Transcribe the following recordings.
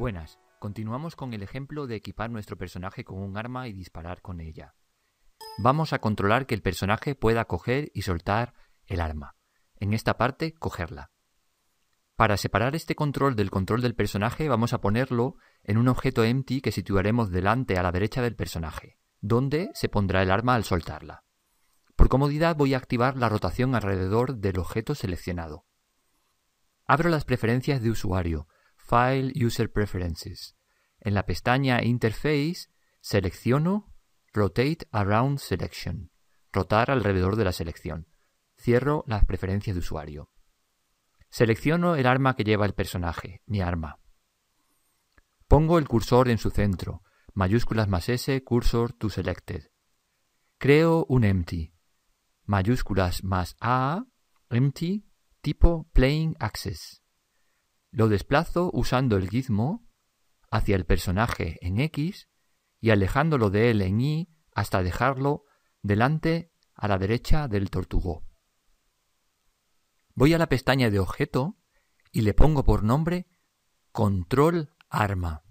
Buenas, continuamos con el ejemplo de equipar nuestro personaje con un arma y disparar con ella. Vamos a controlar que el personaje pueda coger y soltar el arma. En esta parte, cogerla. Para separar este control del control del personaje vamos a ponerlo en un objeto empty que situaremos delante a la derecha del personaje, donde se pondrá el arma al soltarla. Por comodidad voy a activar la rotación alrededor del objeto seleccionado. Abro las preferencias de usuario File User Preferences. En la pestaña Interface selecciono Rotate Around Selection, rotar alrededor de la selección. Cierro las preferencias de usuario. Selecciono el arma que lleva el personaje, mi arma. Pongo el cursor en su centro, mayúsculas más S, cursor to selected. Creo un empty, mayúsculas más A, empty, tipo plain access. Lo desplazo usando el gizmo hacia el personaje en X y alejándolo de él en Y hasta dejarlo delante a la derecha del tortugo. Voy a la pestaña de objeto y le pongo por nombre control arma.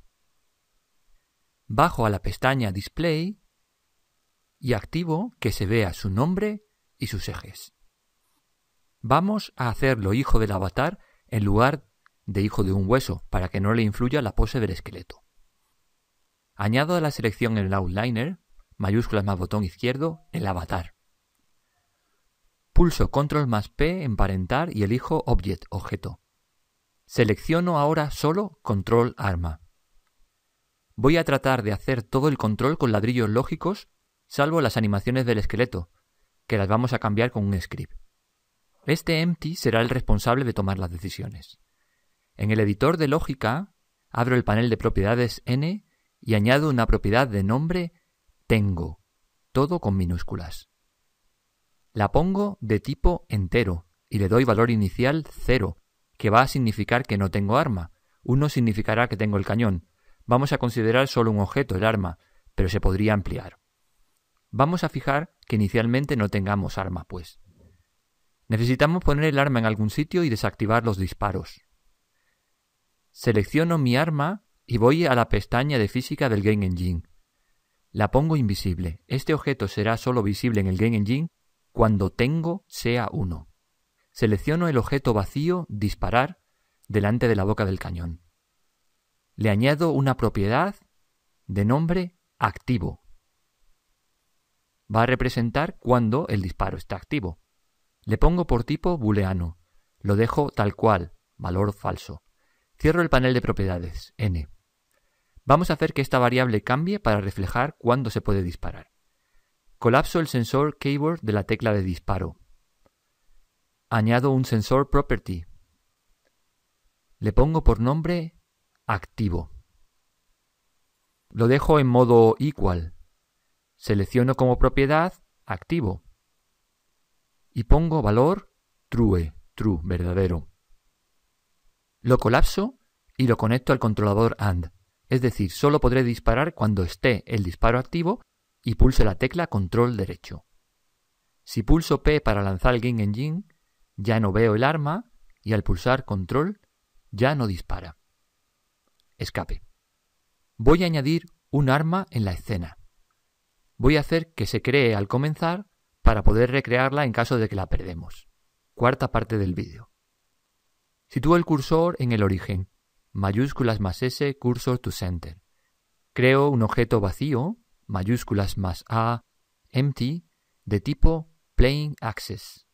Bajo a la pestaña display y activo que se vea su nombre y sus ejes. Vamos a hacerlo hijo del avatar en lugar de hijo de un hueso para que no le influya la pose del esqueleto. Añado a la selección en el outliner, mayúsculas más botón izquierdo, el avatar. Pulso control más P, Parentar y elijo object, objeto. Selecciono ahora solo control arma. Voy a tratar de hacer todo el control con ladrillos lógicos, salvo las animaciones del esqueleto, que las vamos a cambiar con un script. Este empty será el responsable de tomar las decisiones. En el editor de lógica, abro el panel de propiedades n y añado una propiedad de nombre tengo, todo con minúsculas. La pongo de tipo entero y le doy valor inicial 0, que va a significar que no tengo arma. 1 significará que tengo el cañón. Vamos a considerar solo un objeto el arma, pero se podría ampliar. Vamos a fijar que inicialmente no tengamos arma, pues. Necesitamos poner el arma en algún sitio y desactivar los disparos. Selecciono mi arma y voy a la pestaña de física del Game Engine. La pongo invisible. Este objeto será solo visible en el Game Engine cuando tengo sea 1. Selecciono el objeto vacío disparar delante de la boca del cañón. Le añado una propiedad de nombre activo. Va a representar cuando el disparo está activo. Le pongo por tipo booleano. Lo dejo tal cual, valor falso. Cierro el panel de propiedades, n. Vamos a hacer que esta variable cambie para reflejar cuándo se puede disparar. Colapso el sensor keyboard de la tecla de disparo. Añado un sensor property. Le pongo por nombre activo. Lo dejo en modo equal. Selecciono como propiedad activo. Y pongo valor true, true, verdadero. Lo colapso y lo conecto al controlador AND. Es decir, solo podré disparar cuando esté el disparo activo y pulse la tecla control derecho. Si pulso P para lanzar el Game Engine, ya no veo el arma y al pulsar control ya no dispara. Escape. Voy a añadir un arma en la escena. Voy a hacer que se cree al comenzar para poder recrearla en caso de que la perdemos. Cuarta parte del vídeo. Sitúo el cursor en el origen. Mayúsculas más S, cursor to center. Creo un objeto vacío, mayúsculas más A, empty, de tipo plain access.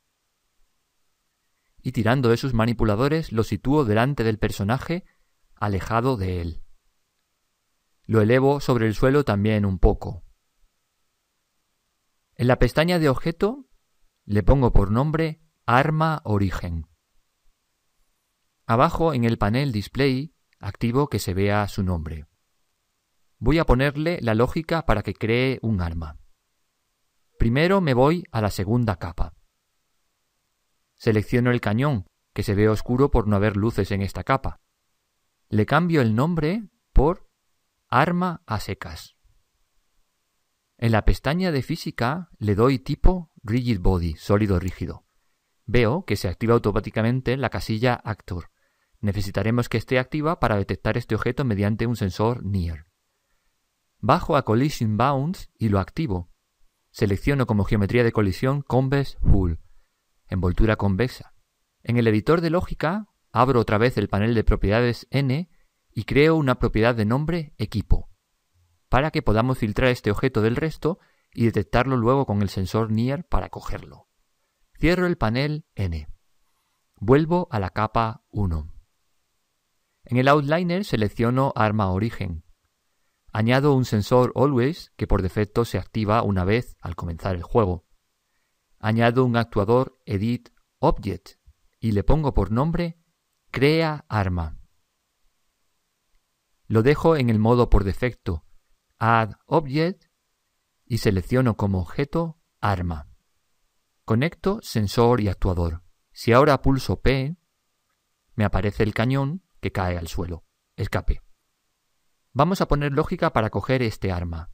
Y tirando de sus manipuladores lo sitúo delante del personaje, alejado de él. Lo elevo sobre el suelo también un poco. En la pestaña de objeto le pongo por nombre arma origen. Abajo en el panel Display activo que se vea su nombre. Voy a ponerle la lógica para que cree un arma. Primero me voy a la segunda capa. Selecciono el cañón, que se ve oscuro por no haber luces en esta capa. Le cambio el nombre por arma a secas. En la pestaña de física le doy tipo Rigid Body, sólido rígido. Veo que se activa automáticamente la casilla Actor. Necesitaremos que esté activa para detectar este objeto mediante un sensor NIR. Bajo a Collision Bounds y lo activo. Selecciono como geometría de colisión Convex Hull, envoltura convexa. En el editor de lógica, abro otra vez el panel de propiedades N y creo una propiedad de nombre Equipo, para que podamos filtrar este objeto del resto y detectarlo luego con el sensor NIR para cogerlo. Cierro el panel N. Vuelvo a la capa 1. En el Outliner selecciono Arma Origen. Añado un sensor Always que por defecto se activa una vez al comenzar el juego. Añado un actuador Edit Object y le pongo por nombre Crea Arma. Lo dejo en el modo por defecto Add Object y selecciono como objeto Arma. Conecto sensor y actuador. Si ahora pulso P, me aparece el cañón que cae al suelo. Escape. Vamos a poner lógica para coger este arma.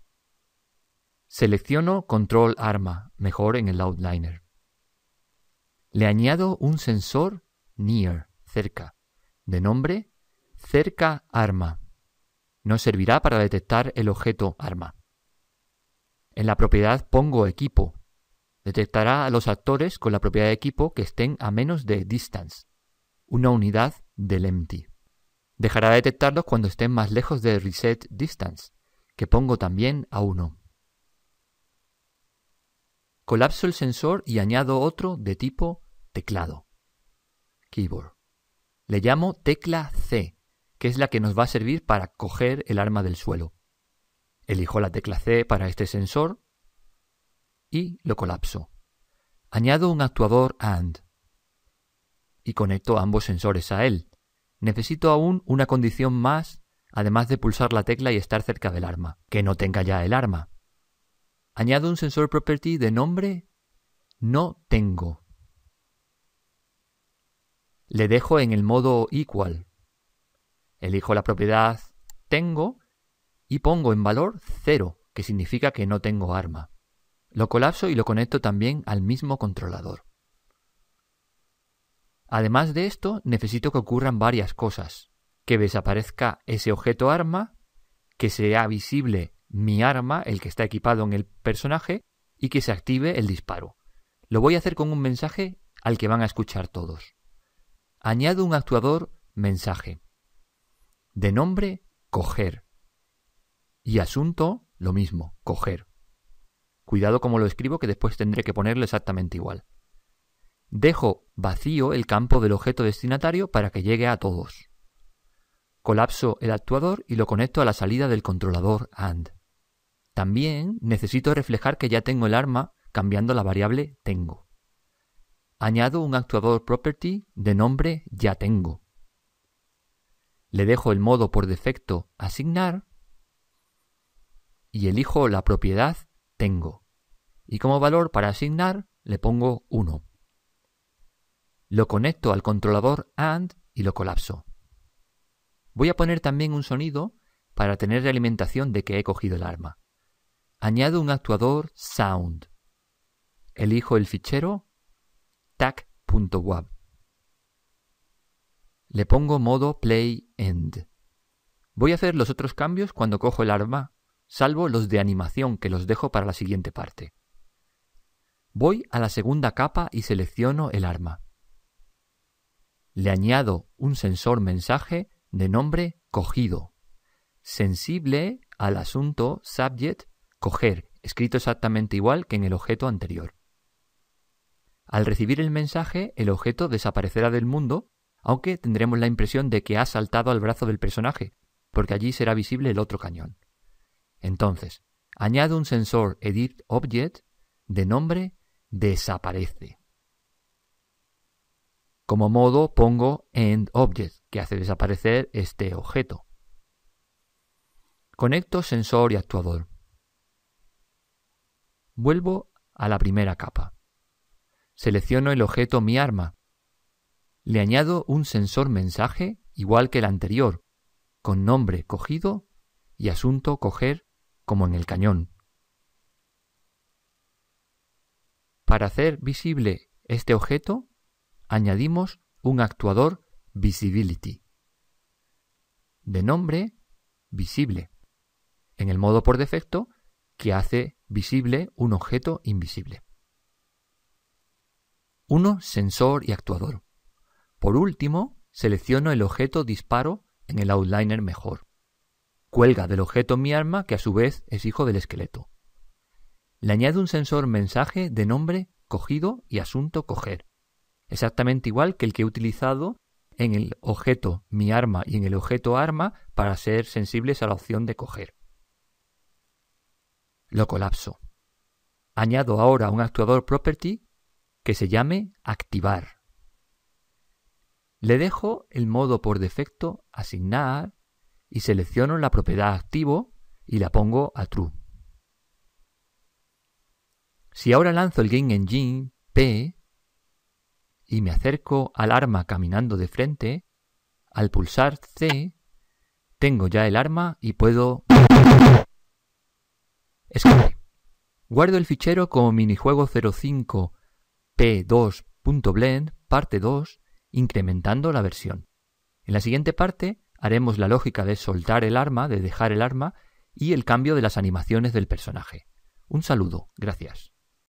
Selecciono Control Arma, mejor en el Outliner. Le añado un sensor Near, cerca, de nombre Cerca Arma. Nos servirá para detectar el objeto arma. En la propiedad pongo equipo. Detectará a los actores con la propiedad equipo que estén a menos de distance, una unidad del empty. Dejará de detectarlos cuando estén más lejos de Reset Distance, que pongo también a 1. Colapso el sensor y añado otro de tipo teclado. Keyboard. Le llamo tecla C, que es la que nos va a servir para coger el arma del suelo. Elijo la tecla C para este sensor y lo colapso. Añado un actuador AND y conecto ambos sensores a él. Necesito aún una condición más, además de pulsar la tecla y estar cerca del arma, que no tenga ya el arma. Añado un sensor property de nombre no tengo. Le dejo en el modo equal. Elijo la propiedad tengo y pongo en valor 0, que significa que no tengo arma. Lo colapso y lo conecto también al mismo controlador. Además de esto, necesito que ocurran varias cosas. Que desaparezca ese objeto arma, que sea visible mi arma, el que está equipado en el personaje, y que se active el disparo. Lo voy a hacer con un mensaje al que van a escuchar todos. Añado un actuador mensaje. De nombre, coger. Y asunto, lo mismo, coger. Cuidado como lo escribo que después tendré que ponerlo exactamente igual. Dejo vacío el campo del objeto destinatario para que llegue a todos. Colapso el actuador y lo conecto a la salida del controlador AND. También necesito reflejar que ya tengo el arma cambiando la variable tengo. Añado un actuador property de nombre ya tengo. Le dejo el modo por defecto asignar y elijo la propiedad tengo. Y como valor para asignar le pongo 1 lo conecto al controlador AND y lo colapso. Voy a poner también un sonido para tener la alimentación de que he cogido el arma. Añado un actuador Sound. Elijo el fichero tac.wab. Le pongo modo Play End. Voy a hacer los otros cambios cuando cojo el arma, salvo los de animación que los dejo para la siguiente parte. Voy a la segunda capa y selecciono el arma le añado un sensor mensaje de nombre cogido, sensible al asunto subject coger, escrito exactamente igual que en el objeto anterior. Al recibir el mensaje, el objeto desaparecerá del mundo, aunque tendremos la impresión de que ha saltado al brazo del personaje, porque allí será visible el otro cañón. Entonces, añado un sensor edit object de nombre desaparece. Como modo pongo end object, que hace desaparecer este objeto. Conecto sensor y actuador. Vuelvo a la primera capa. Selecciono el objeto mi arma. Le añado un sensor mensaje igual que el anterior, con nombre cogido y asunto coger como en el cañón. Para hacer visible este objeto, añadimos un actuador visibility de nombre visible en el modo por defecto que hace visible un objeto invisible. 1. Sensor y actuador. Por último, selecciono el objeto disparo en el outliner mejor. Cuelga del objeto mi arma que a su vez es hijo del esqueleto. Le añado un sensor mensaje de nombre cogido y asunto coger exactamente igual que el que he utilizado en el objeto mi arma y en el objeto arma para ser sensibles a la opción de coger. Lo colapso. Añado ahora un actuador property que se llame activar. Le dejo el modo por defecto asignar y selecciono la propiedad activo y la pongo a true. Si ahora lanzo el Game Engine P, y me acerco al arma caminando de frente, al pulsar C, tengo ya el arma y puedo... Escape. Guardo el fichero como minijuego 05p2.blend parte 2, incrementando la versión. En la siguiente parte haremos la lógica de soltar el arma, de dejar el arma y el cambio de las animaciones del personaje. Un saludo, gracias.